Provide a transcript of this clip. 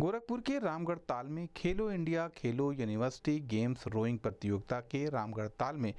गोरखपुर के रामगढ़ ताल में खेलो इंडिया खेलो यूनिवर्सिटी गेम्स रोइंग प्रतियोगिता के रामगढ़ ताल में